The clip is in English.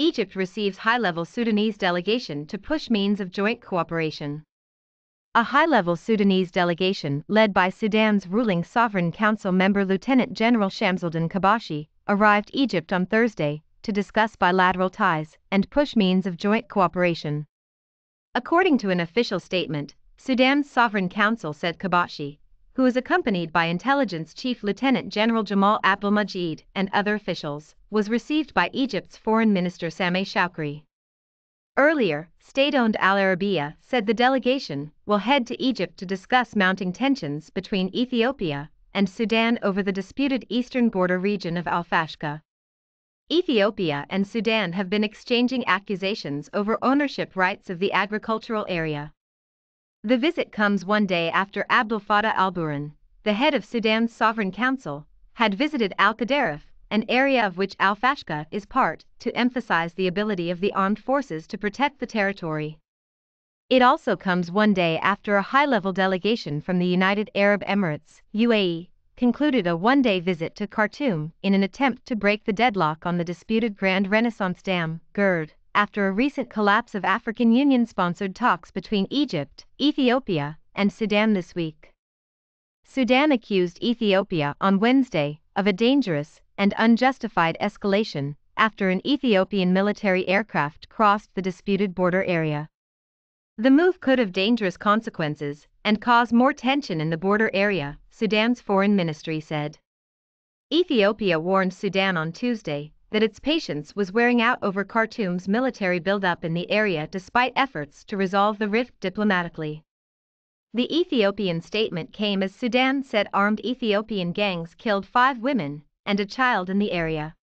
Egypt receives high-level Sudanese delegation to push means of joint cooperation. A high-level Sudanese delegation led by Sudan's ruling Sovereign Council member Lieutenant General Shamsuldin Kabashi arrived Egypt on Thursday to discuss bilateral ties and push means of joint cooperation. According to an official statement, Sudan's Sovereign Council said Kabashi who was accompanied by Intelligence Chief Lieutenant General Jamal Abdelmajid and other officials, was received by Egypt's Foreign Minister Sameh Shoukry. Earlier, state-owned Al Arabiya said the delegation will head to Egypt to discuss mounting tensions between Ethiopia and Sudan over the disputed eastern border region of al Fashka. Ethiopia and Sudan have been exchanging accusations over ownership rights of the agricultural area. The visit comes one day after Abdel Fattah al-Burhan, the head of Sudan's sovereign council, had visited Al-Qadarif, an area of which Al-Fashqa is part, to emphasize the ability of the armed forces to protect the territory. It also comes one day after a high-level delegation from the United Arab Emirates, UAE, concluded a one-day visit to Khartoum in an attempt to break the deadlock on the disputed Grand Renaissance Dam, GERD after a recent collapse of African Union-sponsored talks between Egypt, Ethiopia, and Sudan this week. Sudan accused Ethiopia on Wednesday of a dangerous and unjustified escalation after an Ethiopian military aircraft crossed the disputed border area. The move could have dangerous consequences and cause more tension in the border area, Sudan's foreign ministry said. Ethiopia warned Sudan on Tuesday that its patience was wearing out over Khartoum's military buildup in the area despite efforts to resolve the rift diplomatically. The Ethiopian statement came as Sudan said armed Ethiopian gangs killed five women and a child in the area.